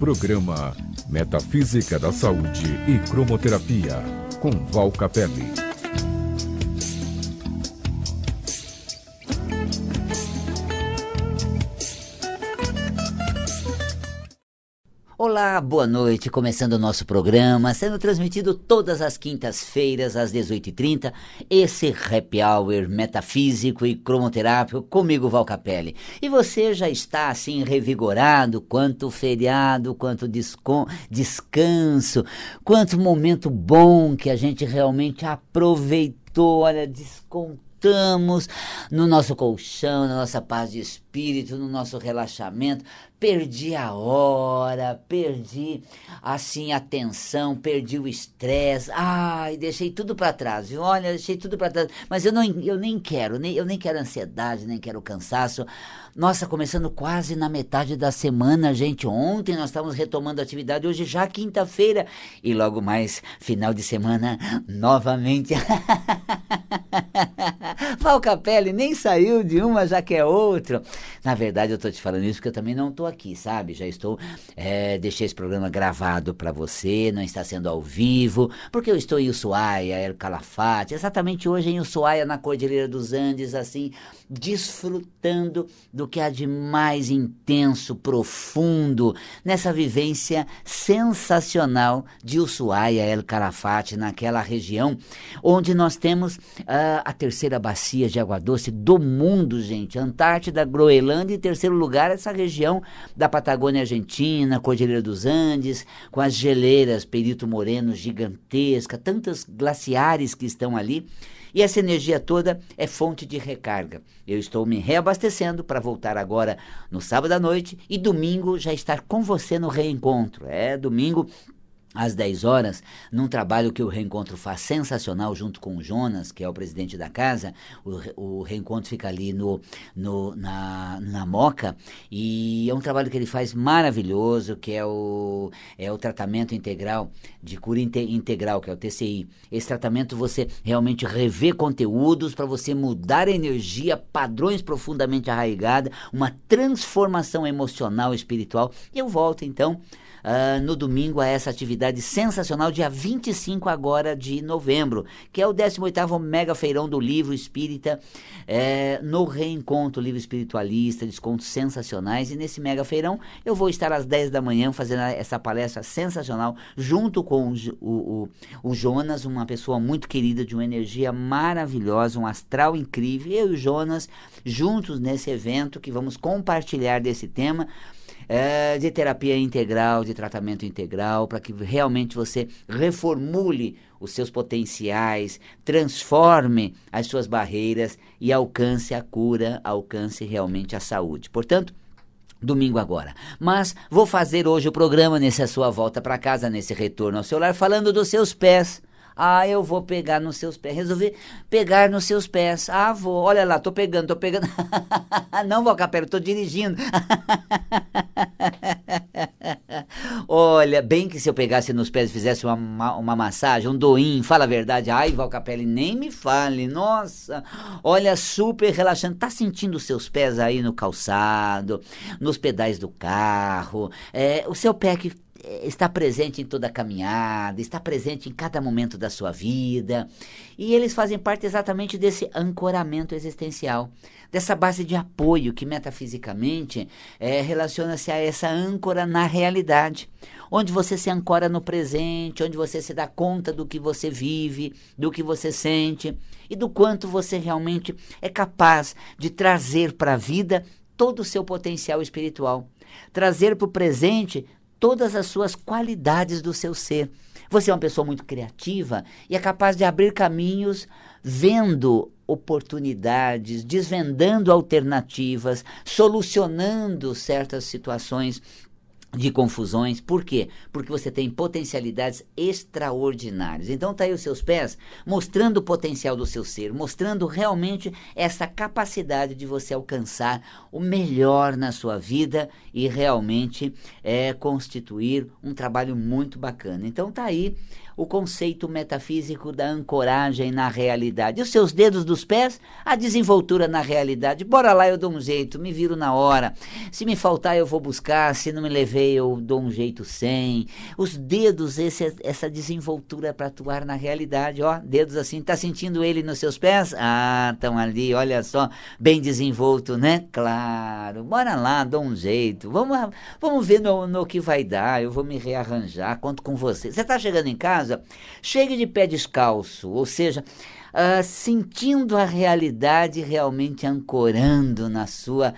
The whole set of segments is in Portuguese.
Programa Metafísica da Saúde e Cromoterapia, com Val Capelli. Olá, boa noite. Começando o nosso programa, sendo transmitido todas as quintas-feiras às 18h30, esse happy hour metafísico e cromoterápico comigo, Val Capelli. E você já está assim revigorado quanto feriado, quanto descanso, quanto momento bom que a gente realmente aproveitou, olha, descontamos no nosso colchão, na nossa paz de espírito espírito, no nosso relaxamento. Perdi a hora, perdi assim a atenção, perdi o estresse. Ai, deixei tudo para trás. Viu? Olha, deixei tudo para trás. Mas eu não eu nem quero, nem, eu nem quero ansiedade, nem quero cansaço. Nossa, começando quase na metade da semana, gente. Ontem nós estávamos retomando a atividade, hoje já quinta-feira e logo mais final de semana novamente. pele, nem saiu de uma, já que é outra. Na verdade, eu tô te falando isso porque eu também não tô aqui, sabe? Já estou. É, deixei esse programa gravado para você, não está sendo ao vivo, porque eu estou em Ushuaia, El Calafate, exatamente hoje em Ushuaia, na Cordilheira dos Andes, assim, desfrutando do que há de mais intenso, profundo, nessa vivência sensacional de Ushuaia, El Calafate, naquela região onde nós temos uh, a terceira bacia de água doce do mundo, gente. Antártida, Glória. Groenlândia, e em terceiro lugar, essa região da Patagônia Argentina, Cordilheira dos Andes, com as geleiras Perito Moreno gigantesca, tantos glaciares que estão ali. E essa energia toda é fonte de recarga. Eu estou me reabastecendo para voltar agora no sábado à noite e domingo já estar com você no reencontro. É, domingo às 10 horas, num trabalho que o Reencontro faz sensacional junto com o Jonas, que é o presidente da casa. O, o Reencontro fica ali no, no, na, na Moca e é um trabalho que ele faz maravilhoso, que é o, é o tratamento integral, de cura inte, integral, que é o TCI. Esse tratamento você realmente revê conteúdos para você mudar a energia, padrões profundamente arraigados, uma transformação emocional, espiritual. Eu volto então uh, no domingo a essa atividade sensacional, dia 25 agora de novembro, que é o 18º Mega Feirão do Livro Espírita, é, no Reencontro Livro Espiritualista, descontos sensacionais, e nesse Mega Feirão eu vou estar às 10 da manhã fazendo essa palestra sensacional, junto com o, o, o Jonas, uma pessoa muito querida, de uma energia maravilhosa, um astral incrível, eu e o Jonas, juntos nesse evento, que vamos compartilhar desse tema, é, de terapia integral, de tratamento integral, para que realmente você reformule os seus potenciais, transforme as suas barreiras e alcance a cura, alcance realmente a saúde. Portanto, domingo agora. Mas vou fazer hoje o programa nessa sua volta para casa, nesse retorno ao celular, falando dos seus pés ah, eu vou pegar nos seus pés. Resolvi pegar nos seus pés. Ah, vou. Olha lá, tô pegando, tô pegando. Não, Valcapello, tô dirigindo. Olha, bem que se eu pegasse nos pés e fizesse uma, uma, uma massagem, um doim, fala a verdade. Ai, Valcapelli, nem me fale. Nossa, olha, super relaxante. Tá sentindo os seus pés aí no calçado, nos pedais do carro, é, o seu pé que está presente em toda a caminhada, está presente em cada momento da sua vida. E eles fazem parte exatamente desse ancoramento existencial, dessa base de apoio que metafisicamente é, relaciona-se a essa âncora na realidade, onde você se ancora no presente, onde você se dá conta do que você vive, do que você sente e do quanto você realmente é capaz de trazer para a vida todo o seu potencial espiritual. Trazer para o presente todas as suas qualidades do seu ser. Você é uma pessoa muito criativa e é capaz de abrir caminhos vendo oportunidades, desvendando alternativas, solucionando certas situações de confusões. Por quê? Porque você tem potencialidades extraordinárias. Então tá aí os seus pés mostrando o potencial do seu ser, mostrando realmente essa capacidade de você alcançar o melhor na sua vida e realmente é, constituir um trabalho muito bacana. Então tá aí o conceito metafísico da ancoragem na realidade. Os seus dedos dos pés, a desenvoltura na realidade. Bora lá, eu dou um jeito, me viro na hora. Se me faltar, eu vou buscar. Se não me levei, eu dou um jeito sem. Os dedos, esse, essa desenvoltura é para atuar na realidade. Ó, dedos assim, tá sentindo ele nos seus pés? Ah, estão ali, olha só, bem desenvolto, né? Claro, bora lá, dou um jeito. Vamos, vamos ver no, no que vai dar. Eu vou me rearranjar, conto com você. Você tá chegando em casa? casa, chegue de pé descalço, ou seja, uh, sentindo a realidade realmente ancorando na sua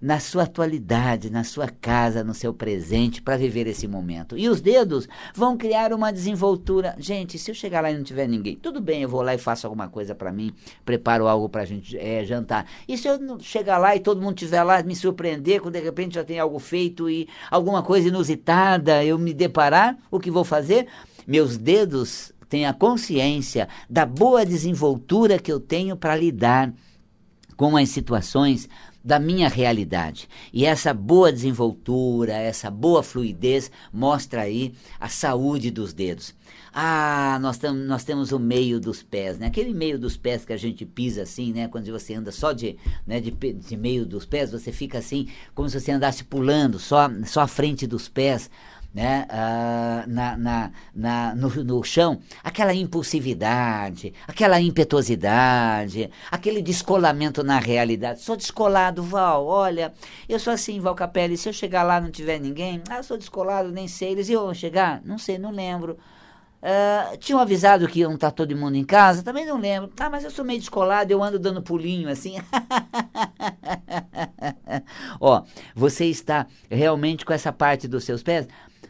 na sua atualidade, na sua casa, no seu presente, para viver esse momento. E os dedos vão criar uma desenvoltura. Gente, se eu chegar lá e não tiver ninguém, tudo bem, eu vou lá e faço alguma coisa para mim, preparo algo para a gente é, jantar. E se eu chegar lá e todo mundo estiver lá, me surpreender, quando de repente já tem algo feito e alguma coisa inusitada, eu me deparar, o que vou fazer? Meus dedos têm a consciência da boa desenvoltura que eu tenho para lidar com as situações da minha realidade. E essa boa desenvoltura, essa boa fluidez mostra aí a saúde dos dedos. Ah, nós, tam, nós temos o meio dos pés, né? Aquele meio dos pés que a gente pisa assim, né? Quando você anda só de, né, de, de meio dos pés, você fica assim, como se você andasse pulando só, só frente dos pés né, uh, na, na, na no, no, chão, aquela impulsividade, aquela impetuosidade, aquele descolamento na realidade. Sou descolado, Val, olha, eu sou assim, Val Capelli, se eu chegar lá não tiver ninguém, ah, sou descolado, nem sei, eles iam chegar? Não sei, não lembro. Uh, tinham avisado que não tá todo mundo em casa, também não lembro. Ah, mas eu sou meio descolado, eu ando dando pulinho assim. Ó, você está realmente com essa parte dos seus pés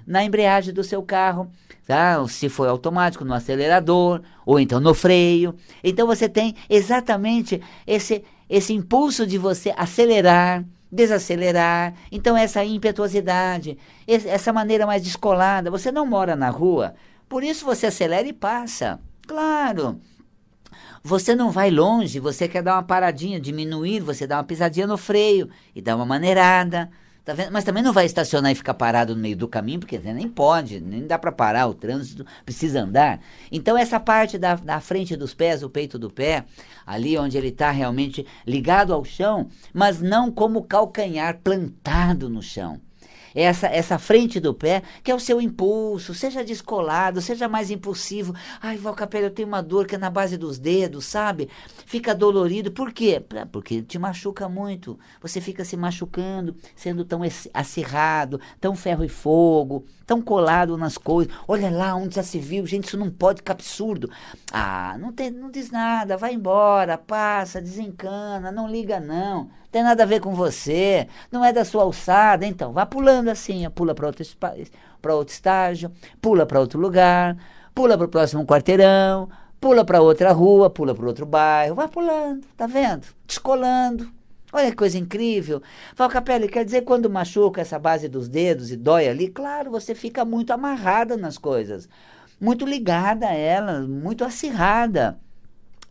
na embreagem do seu carro, tá? se for automático, no acelerador, ou então no freio. Então você tem exatamente esse, esse impulso de você acelerar, desacelerar. Então, essa impetuosidade, essa maneira mais descolada. Você não mora na rua, por isso você acelera e passa. Claro. Você não vai longe, você quer dar uma paradinha, diminuir, você dá uma pisadinha no freio e dá uma maneirada. Tá vendo? Mas também não vai estacionar e ficar parado no meio do caminho, porque nem pode, nem dá para parar, o trânsito precisa andar. Então, essa parte da, da frente dos pés, o peito do pé, ali onde ele está realmente ligado ao chão, mas não como calcanhar plantado no chão essa, essa frente do pé, que é o seu impulso. Seja descolado, seja mais impulsivo. Ai, Valcapelli, eu tenho uma dor que é na base dos dedos, sabe? Fica dolorido. Por quê? Porque te machuca muito. Você fica se machucando, sendo tão acirrado, tão ferro e fogo, tão colado nas coisas. Olha lá onde já se viu. Gente, isso não pode, que absurdo. Ah, não, tem, não diz nada, vai embora, passa, desencana, não liga não. Tem nada a ver com você, não é da sua alçada, então vá pulando assim, pula para outro, para outro estágio, pula para outro lugar, pula para o próximo quarteirão, pula para outra rua, pula para outro bairro, vai pulando, tá vendo? Descolando. Olha que coisa incrível. Falca pele quer dizer quando machuca essa base dos dedos e dói ali? Claro, você fica muito amarrada nas coisas, muito ligada a elas, muito acirrada.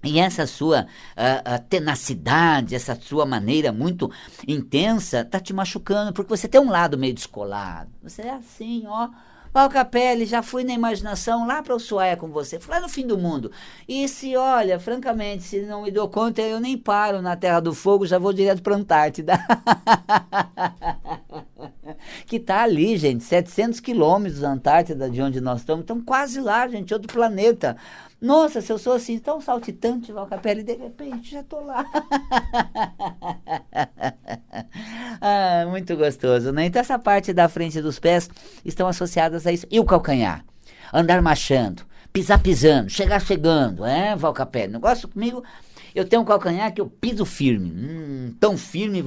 E essa sua uh, tenacidade, essa sua maneira muito intensa, tá te machucando, porque você tem um lado meio descolado. Você é assim, ó. Ó, Capelli, já fui na imaginação lá para o Ushuaia com você, fui lá no fim do mundo. E se, olha, francamente, se não me dou conta, eu nem paro na Terra do Fogo, já vou direto para Antártida. que está ali, gente, 700 quilômetros da Antártida, de onde nós estamos. Estamos quase lá, gente, outro planeta. Nossa, se eu sou assim tão saltitante, e de repente já estou lá. ah, muito gostoso, né? Então, essa parte da frente dos pés estão associadas a isso. E o calcanhar? Andar marchando, pisar pisando, chegar chegando, é, O Negócio comigo eu tenho um calcanhar que eu piso firme, hum, tão firme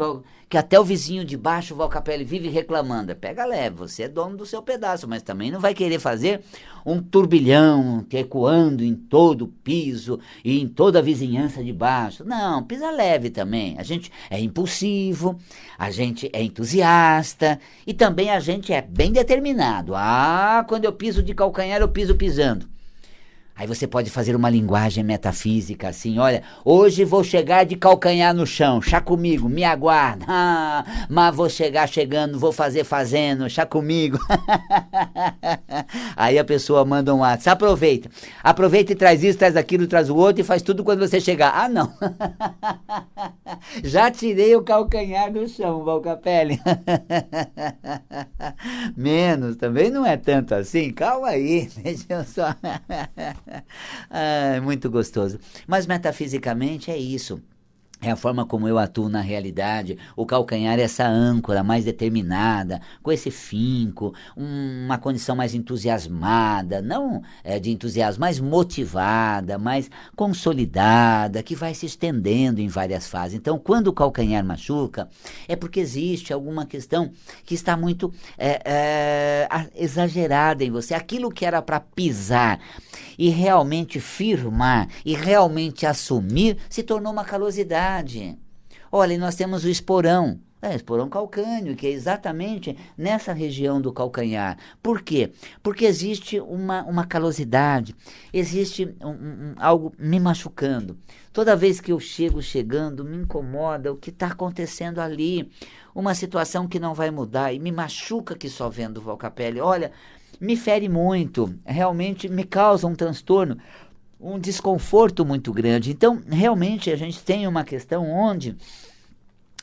que até o vizinho de baixo, o Valcapelli, vive reclamando. É, pega leve, você é dono do seu pedaço, mas também não vai querer fazer um turbilhão ecoando em todo o piso e em toda a vizinhança de baixo. Não, pisa leve também. A gente é impulsivo, a gente é entusiasta e também a gente é bem determinado. Ah, quando eu piso de calcanhar, eu piso pisando. Aí você pode fazer uma linguagem metafísica assim, olha, hoje vou chegar de calcanhar no chão, chá comigo, me aguarda. Ah, mas vou chegar chegando, vou fazer fazendo, chá comigo. Aí a pessoa manda um ato, aproveita. Aproveita e traz isso, traz aquilo, traz o outro e faz tudo quando você chegar. Ah, não. Já tirei o calcanhar do chão, Valcapelli. Menos, também não é tanto assim. Calma aí, deixa eu só ah, muito gostoso. Mas metafisicamente é isso. É a forma como eu atuo na realidade. O calcanhar é essa âncora mais determinada, com esse finco, um, uma condição mais entusiasmada, não é, de entusiasmo, mais motivada, mais consolidada, que vai se estendendo em várias fases. Então, quando o calcanhar machuca, é porque existe alguma questão que está muito é, é, exagerada em você. Aquilo que era para pisar e realmente firmar e realmente assumir se tornou uma calosidade. Olha, e nós temos o esporão. É, esporão calcâneo, que é exatamente nessa região do calcanhar. Por quê? Porque existe uma, uma calosidade, existe um, um, algo me machucando. Toda vez que eu chego chegando, me incomoda o que está acontecendo ali. Uma situação que não vai mudar e me machuca que só vendo o Valcapelli. Olha, me fere muito, realmente me causa um transtorno, um desconforto muito grande. Então, realmente, a gente tem uma questão onde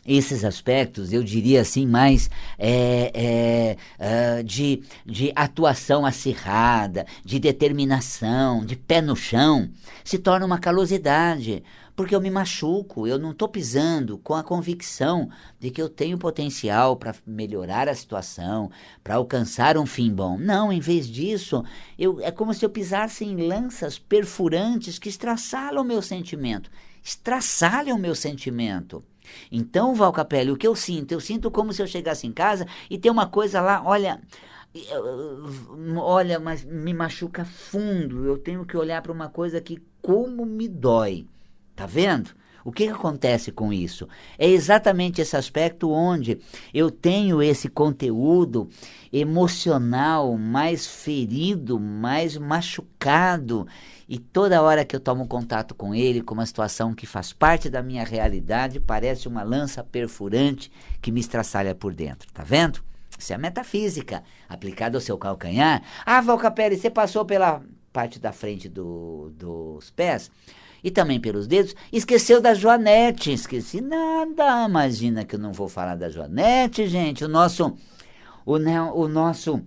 esses aspectos, eu diria assim, mais é, é, uh, de, de atuação acirrada, de determinação, de pé no chão, se torna uma calosidade, porque eu me machuco, eu não estou pisando com a convicção de que eu tenho potencial para melhorar a situação, para alcançar um fim bom. Não, em vez disso, eu, é como se eu pisasse em lanças perfurantes que estraçalham o meu sentimento. Estraçalham o meu sentimento. Então, Val Capelli, o que eu sinto? Eu sinto como se eu chegasse em casa e tem uma coisa lá, olha, olha, mas me machuca fundo. Eu tenho que olhar para uma coisa que como me dói. Tá vendo? O que, que, acontece com isso? É exatamente esse aspecto onde eu tenho esse conteúdo emocional mais ferido, mais machucado, e toda hora que eu tomo contato com ele, com uma situação que faz parte da minha realidade, parece uma lança perfurante que me estraçalha por dentro, tá vendo? Isso é a metafísica aplicada ao seu calcanhar. Ah, Valcapelli, você passou pela parte da frente do, dos pés e também pelos dedos, esqueceu da Joanete. Esqueci nada. Imagina que eu não vou falar da Joanete, gente. O nosso, o, né, o nosso uh,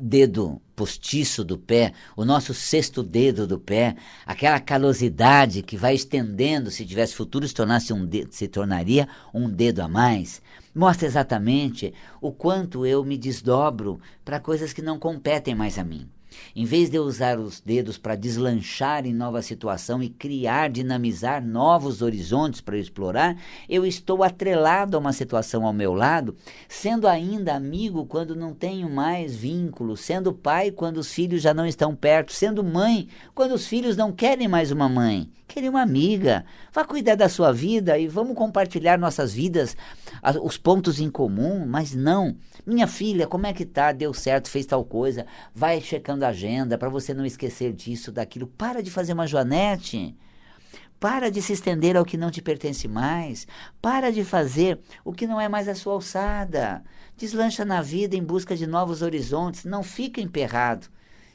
dedo postiço do pé, o nosso sexto dedo do pé, aquela calosidade que vai estendendo, se tivesse futuro, se, tornasse um dedo, se tornaria um dedo a mais. Mostra exatamente o quanto eu me desdobro para coisas que não competem mais a mim. Em vez de usar os dedos para deslanchar em nova situação e criar, dinamizar novos horizontes para explorar, eu estou atrelado a uma situação ao meu lado, sendo ainda amigo quando não tenho mais vínculo, sendo pai quando os filhos já não estão perto, sendo mãe quando os filhos não querem mais uma mãe, querem uma amiga. Vá cuidar da sua vida e vamos compartilhar nossas vidas, os pontos em comum, mas não. Minha filha, como é que tá? Deu certo, fez tal coisa. Vai checando da agenda, para você não esquecer disso, daquilo. Para de fazer uma joanete. Para de se estender ao que não te pertence mais. Para de fazer o que não é mais a sua alçada. Deslancha na vida em busca de novos horizontes. Não fica emperrado,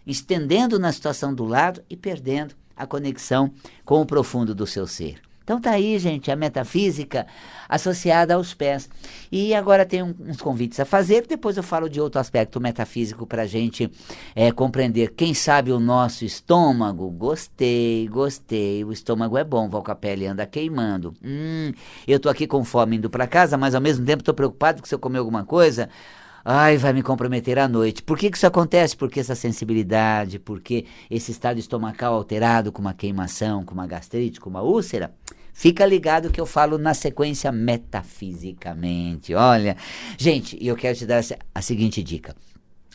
estendendo na situação do lado e perdendo a conexão com o profundo do seu ser. Então tá aí, gente, a metafísica associada aos pés. E agora tem um, uns convites a fazer, depois eu falo de outro aspecto metafísico para a gente é, compreender. Quem sabe o nosso estômago? Gostei, gostei. O estômago é bom, o pele anda queimando. Hum, eu tô aqui com fome indo para casa, mas ao mesmo tempo tô preocupado que se eu comer alguma coisa. Ai, vai me comprometer à noite. Por que, que isso acontece? Porque essa sensibilidade, porque esse estado estomacal alterado com uma queimação, com uma gastrite, com uma úlcera, Fica ligado que eu falo na sequência metafisicamente. Olha, gente, eu quero te dar a seguinte dica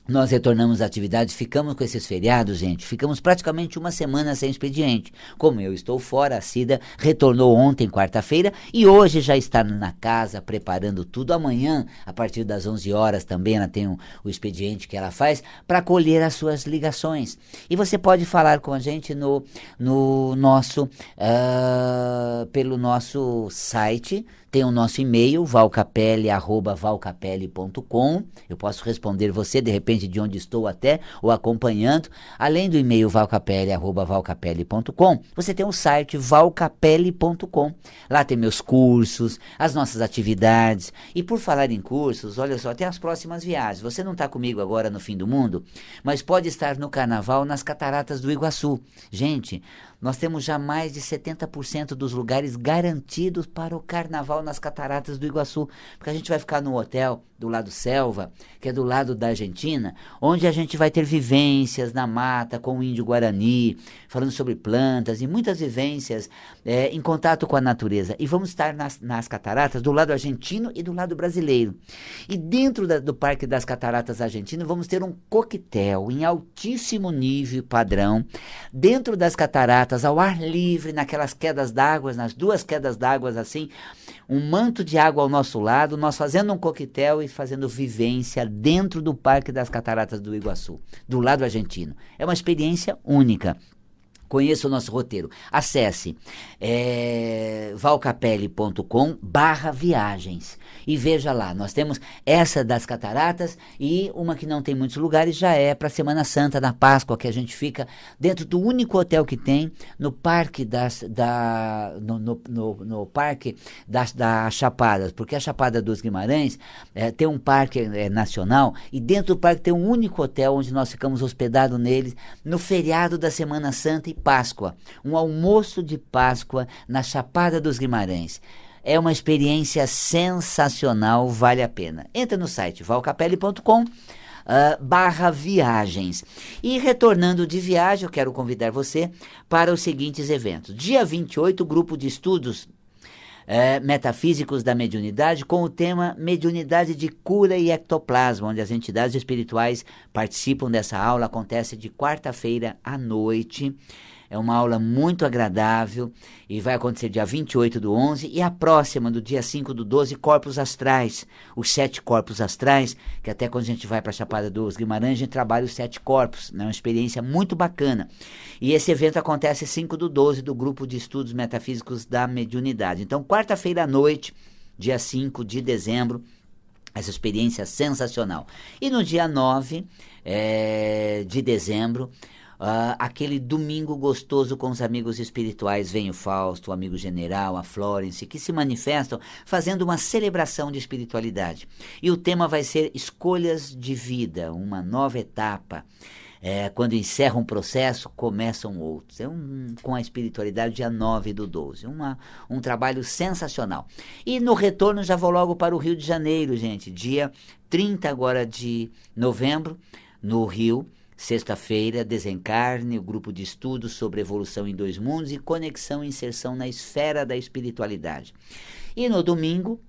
nós retornamos à atividade, ficamos com esses feriados, gente. Ficamos praticamente uma semana sem expediente. Como eu estou fora, a Cida retornou ontem, quarta-feira, e hoje já está na casa preparando tudo. Amanhã, a partir das 11 horas, também ela tem um, o expediente que ela faz para colher as suas ligações. E você pode falar com a gente no, no nosso, uh, pelo nosso site tem o nosso e-mail, valcapelle@valcapelle.com Eu posso responder você, de repente, de onde estou até, ou acompanhando. Além do e-mail valcapelle@valcapelle.com você tem o site valcapelle.com Lá tem meus cursos, as nossas atividades. E por falar em cursos, olha só, até as próximas viagens. Você não está comigo agora no fim do mundo, mas pode estar no carnaval nas cataratas do Iguaçu. Gente, nós temos já mais de 70% dos lugares garantidos para o carnaval nas cataratas do Iguaçu, porque a gente vai ficar no hotel do lado selva, que é do lado da Argentina, onde a gente vai ter vivências na mata com o índio Guarani, falando sobre plantas e muitas vivências é, em contato com a natureza. E vamos estar nas, nas, cataratas do lado argentino e do lado brasileiro. E dentro da, do Parque das Cataratas Argentino, vamos ter um coquetel em altíssimo nível e padrão, dentro das cataratas, ao ar livre, naquelas quedas d'água, nas duas quedas d'água assim, um manto de água ao nosso lado, nós fazendo um coquetel fazendo vivência dentro do Parque das Cataratas do Iguaçu, do lado argentino. É uma experiência única. Conheça o nosso roteiro. Acesse é, eh, valcapelli.com barra viagens e veja lá. Nós temos essa das cataratas e uma que não tem muitos lugares, já é para a Semana Santa, na Páscoa, que a gente fica dentro do único hotel que tem no parque das, da, no, no, no, no parque das, da Chapada, porque a Chapada dos Guimarães é, tem um parque é, nacional e dentro do parque tem um único hotel onde nós ficamos hospedados neles no feriado da Semana Santa Páscoa, um almoço de Páscoa na Chapada dos Guimarães. É uma experiência sensacional, vale a pena. Entra no site valcapelli.com. Uh, ah, barra viagens. E retornando de viagem, eu quero convidar você para os seguintes eventos. Dia 28, grupo de estudos é, metafísicos da mediunidade com o tema Mediunidade de Cura e Ectoplasma, onde as entidades espirituais participam dessa aula. Acontece de quarta-feira à noite. É uma aula muito agradável e vai acontecer dia 28 do 11 e a próxima, do dia 5 do 12, corpos astrais. Os sete corpos astrais, que até quando a gente vai para a Chapada dos Guimarães, a gente trabalha os sete corpos. É né? uma experiência muito bacana. E esse evento acontece 5 do 12 do Grupo de Estudos Metafísicos da Mediunidade. Então, quarta-feira à noite, dia 5 de dezembro, essa experiência sensacional. E no dia 9 é, eh, de dezembro Uh, aquele domingo gostoso com os amigos espirituais, vem o Fausto, o amigo general, a Florence, que se manifestam fazendo uma celebração de espiritualidade. E o tema vai ser escolhas de vida, uma nova etapa. É, quando encerra um processo, começam outros. É um, com a espiritualidade dia 9 do 12. Uma, um trabalho sensacional. E no retorno já vou logo para o Rio de Janeiro, gente. Dia 30 agora de novembro, no Rio. Sexta-feira, desencarne, o grupo de estudos sobre evolução em dois mundos e conexão e inserção na esfera da espiritualidade. E no domingo,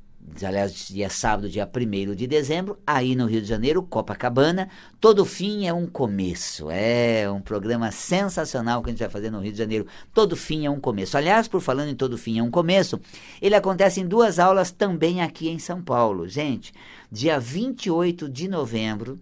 aliás, dia sábado, dia 1 de dezembro, aí no Rio de Janeiro, Copacabana. Todo fim é um começo. É um programa sensacional que a gente vai fazer no Rio de Janeiro. Todo fim é um começo. Aliás, por falando em todo fim é um começo, ele acontece em duas aulas também aqui em São Paulo. Gente, dia 28 de novembro,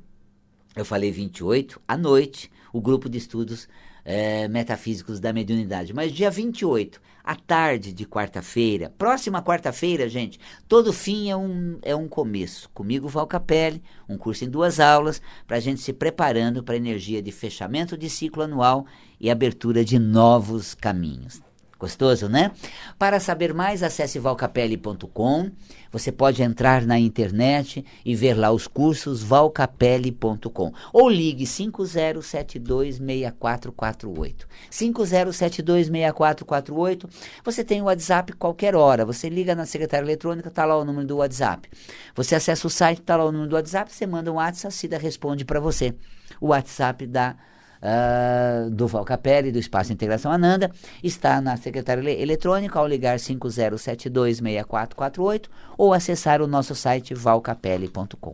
eu falei 28, à noite, o grupo de estudos é, metafísicos da mediunidade. Mas dia 28, à tarde de quarta-feira, próxima quarta-feira, gente, todo fim é um, é um começo. Comigo, Val Capelli, um curso em duas aulas, para a gente se preparando para a energia de fechamento de ciclo anual e abertura de novos caminhos. Gostoso, né? Para saber mais, acesse valcapelli.com. Você pode entrar na internet e ver lá os cursos valcapelli.com ou ligue 50726448. 50726448. Você tem o WhatsApp qualquer hora. Você liga na secretária eletrônica, está lá o número do WhatsApp. Você acessa o site, está lá o número do WhatsApp, você manda um WhatsApp, a Cida responde para você. O WhatsApp da uh, do Valcapelli, do Espaço Integração Ananda, está na secretária eletrônica ao ligar 50726448 ou acessar o nosso site valcapelli.com.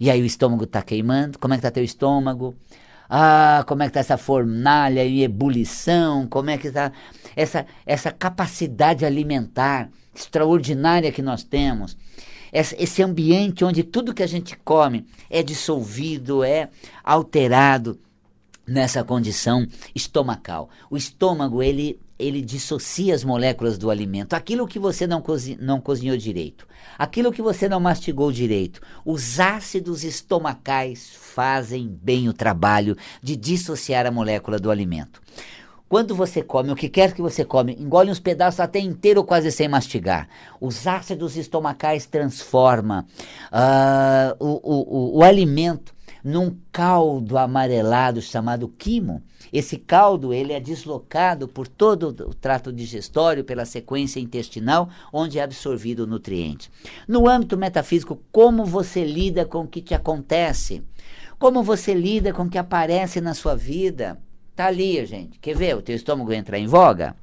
E aí o estômago está queimando? Como é que está teu estômago? Ah, como é que está essa fornalha e ebulição? Como é que está essa essa capacidade alimentar extraordinária que nós temos? esse ambiente onde tudo que a gente come é dissolvido, é alterado nessa condição estomacal. O estômago, ele ele dissocia as moléculas do alimento. Aquilo que você não, cozi não cozinhou direito, aquilo que você não mastigou direito, os ácidos estomacais fazem bem o trabalho de dissociar a molécula do alimento. Quando você come, o que quer que você come, engole uns pedaços até inteiro, quase sem mastigar. Os ácidos estomacais transformam uh, o, o, o, o alimento num caldo amarelado chamado quimo. Esse caldo ele é deslocado por todo o trato digestório, pela sequência intestinal, onde é absorvido o nutriente. No âmbito metafísico, como você lida com o que te acontece? Como você lida com o que aparece na sua vida? Tá ali, gente. Quer ver o teu estômago entrar em voga?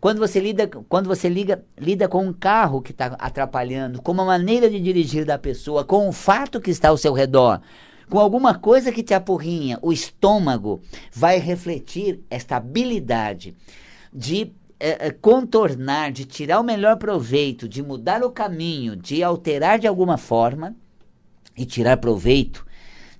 Quando você lida, quando você liga, lida com um carro que está atrapalhando, com uma maneira de dirigir da pessoa, com um fato que está ao seu redor, com alguma coisa que te apurrinha, o estômago vai refletir esta habilidade de é, contornar, de tirar o melhor proveito, de mudar o caminho, de alterar de alguma forma e tirar proveito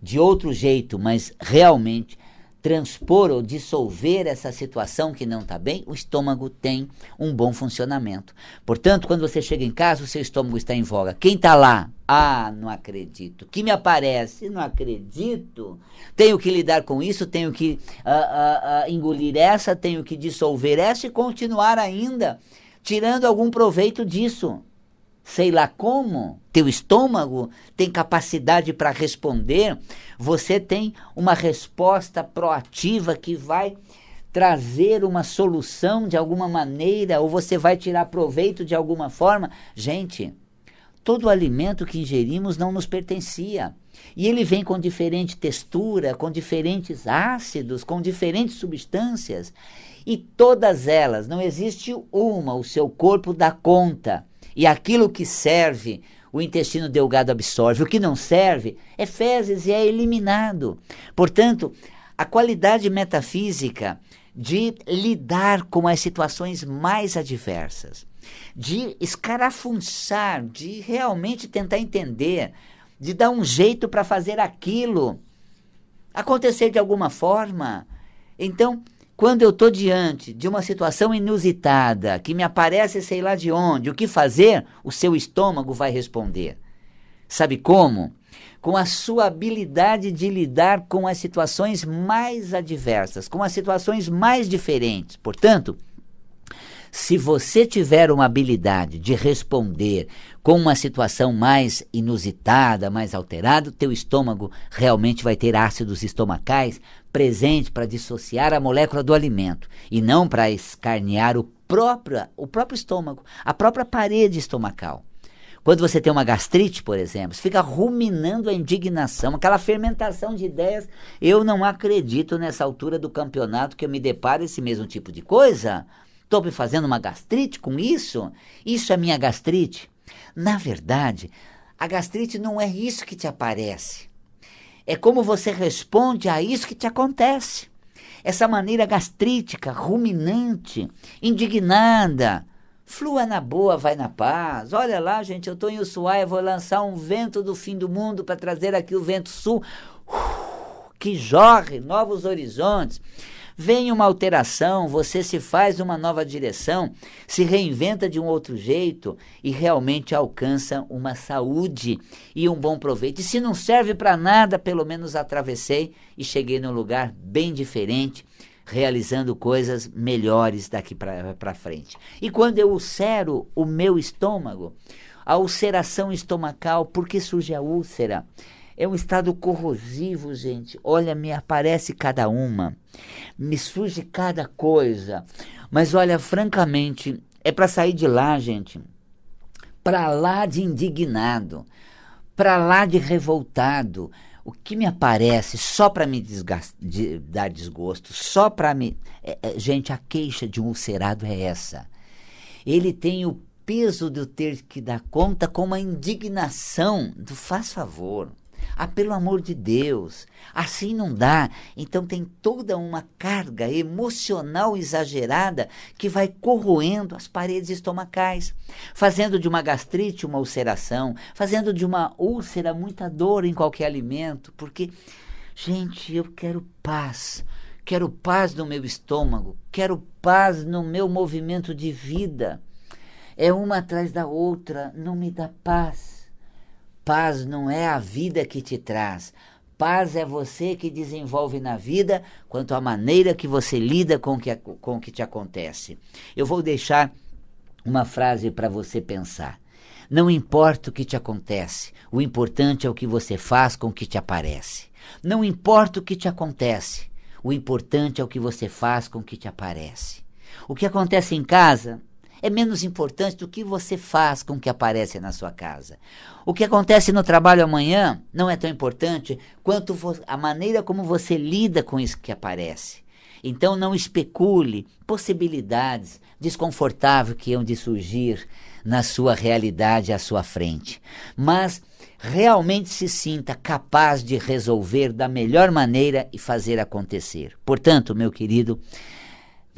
de outro jeito, mas realmente transpor ou dissolver essa situação que não está bem, o estômago tem um bom funcionamento. Portanto, quando você chega em casa, o seu estômago está em voga. Quem está lá? Ah, não acredito. Que me aparece? Não acredito. Tenho que lidar com isso, tenho que ah, ah, ah, engolir essa, tenho que dissolver essa e continuar ainda tirando algum proveito disso sei lá como, teu estômago tem capacidade para responder, você tem uma resposta proativa que vai trazer uma solução de alguma maneira ou você vai tirar proveito de alguma forma. Gente, todo alimento que ingerimos não nos pertencia. E ele vem com diferente textura, com diferentes ácidos, com diferentes substâncias. E todas elas, não existe uma, o seu corpo dá conta. E aquilo que serve, o intestino delgado absorve. O que não serve é fezes e é eliminado. Portanto, a qualidade metafísica de lidar com as situações mais adversas, de escarafunchar, de realmente tentar entender, de dar um jeito para fazer aquilo acontecer de alguma forma. Então, quando eu estou diante de uma situação inusitada, que me aparece sei lá de onde, o que fazer? O seu estômago vai responder. Sabe como? Com a sua habilidade de lidar com as situações mais adversas, com as situações mais diferentes. Portanto, se você tiver uma habilidade de responder com uma situação mais inusitada, mais alterada, teu estômago realmente vai ter ácidos estomacais presente para dissociar a molécula do alimento e não para escarnear o próprio, o próprio estômago, a própria parede estomacal. Quando você tem uma gastrite, por exemplo, você fica ruminando a indignação, aquela fermentação de ideias. Eu não acredito nessa altura do campeonato que eu me deparo esse mesmo tipo de coisa. Estou me fazendo uma gastrite com isso? Isso é minha gastrite? Na verdade, a gastrite não é isso que te aparece. É como você responde a isso que te acontece. Essa maneira gastrítica, ruminante, indignada. Flua na boa, vai na paz. Olha lá, gente, eu estou em Ushuaia, vou lançar um vento do fim do mundo para trazer aqui o vento sul, uh, que jorre novos horizontes vem uma alteração, você se faz uma nova direção, se reinventa de um outro jeito e realmente alcança uma saúde e um bom proveito. E se não serve para nada, pelo menos atravessei e cheguei num lugar bem diferente, realizando coisas melhores daqui para frente. E quando eu ulcero o meu estômago, a ulceração estomacal, por que surge a úlcera? É um estado corrosivo, gente. Olha, me aparece cada uma, me surge cada coisa. Mas olha, francamente, é para sair de lá, gente, para lá de indignado, para lá de revoltado. O que me aparece só para me desgast... de... dar desgosto, só para me. É, é, gente, a queixa de um ulcerado é essa. Ele tem o peso de eu ter que dar conta com uma indignação do faz favor. Ah, pelo amor de Deus, assim não dá. Então tem toda uma carga emocional exagerada que vai corroendo as paredes estomacais, fazendo de uma gastrite uma ulceração, fazendo de uma úlcera muita dor em qualquer alimento, porque, gente, eu quero paz. Quero paz no meu estômago, quero paz no meu movimento de vida. É uma atrás da outra, não me dá paz. Paz não é a vida que te traz. Paz é você que desenvolve na vida quanto à maneira que você lida com que, o com que te acontece. Eu vou deixar uma frase para você pensar. Não importa o que te acontece, o importante é o que você faz com o que te aparece. Não importa o que te acontece, o importante é o que você faz com o que te aparece. O que acontece em casa é menos importante do que você faz com o que aparece na sua casa. O que acontece no trabalho amanhã não é tão importante quanto a maneira como você lida com isso que aparece. Então não especule possibilidades desconfortáveis que hão de surgir na sua realidade à sua frente. Mas realmente se sinta capaz de resolver da melhor maneira e fazer acontecer. Portanto, meu querido,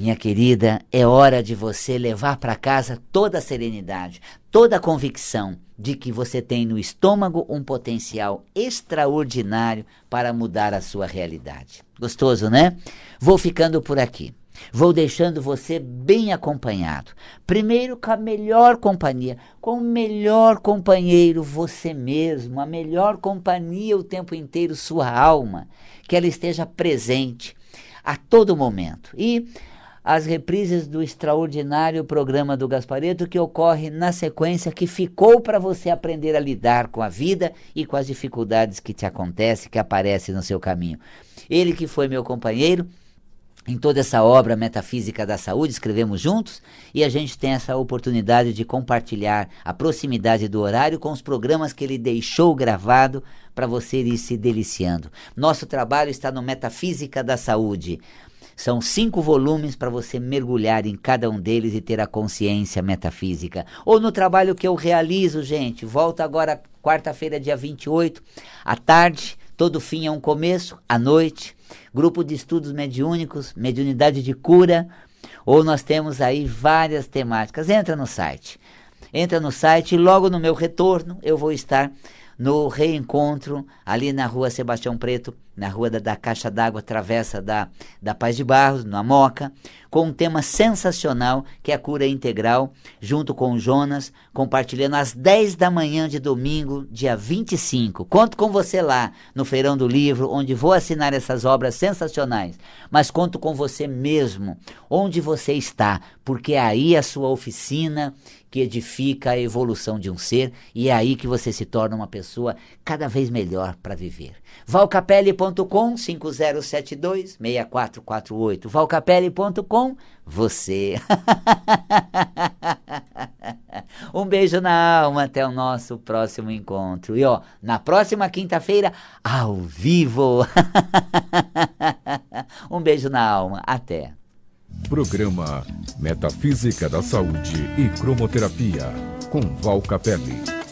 minha querida, é hora de você levar para casa toda a serenidade, toda a convicção de que você tem no estômago um potencial extraordinário para mudar a sua realidade. Gostoso, né? Vou ficando por aqui. Vou deixando você bem acompanhado. Primeiro com a melhor companhia, com o melhor companheiro, você mesmo, a melhor companhia o tempo inteiro, sua alma, que ela esteja presente a todo momento. E as reprises do extraordinário programa do Gaspareto que ocorre na sequência que ficou para você aprender a lidar com a vida e com as dificuldades que te acontecem, que aparecem no seu caminho. Ele que foi meu companheiro em toda essa obra Metafísica da Saúde, escrevemos juntos e a gente tem essa oportunidade de compartilhar a proximidade do horário com os programas que ele deixou gravado para você ir se deliciando. Nosso trabalho está no Metafísica da Saúde. São cinco volumes para você mergulhar em cada um deles e ter a consciência metafísica. Ou no trabalho que eu realizo, gente. Volto agora, quarta-feira, dia 28, à tarde. Todo fim é um começo, à noite. Grupo de estudos mediúnicos, mediunidade de cura. Ou nós temos aí várias temáticas. Entra no site. Entra no site e logo no meu retorno eu vou estar no reencontro ali na rua Sebastião Preto, na rua da, da Caixa d'Água, travessa da, da Paz de Barros, na Moca, com um tema sensacional que é a cura integral, junto com o Jonas, compartilhando às 10 da manhã de domingo, dia 25. Conto com você lá no Feirão do Livro, onde vou assinar essas obras sensacionais, mas conto com você mesmo, onde você está, porque é aí a sua oficina que edifica a evolução de um ser e é aí que você se torna uma pessoa cada vez melhor para viver. Val Capelli valcapelli.com 5072 6448. valcapelli.com, você. um beijo na alma, até o nosso próximo encontro. E ó, na próxima quinta-feira, ao vivo. um beijo na alma, até. Programa Metafísica da Saúde e Cromoterapia com Val Capelli.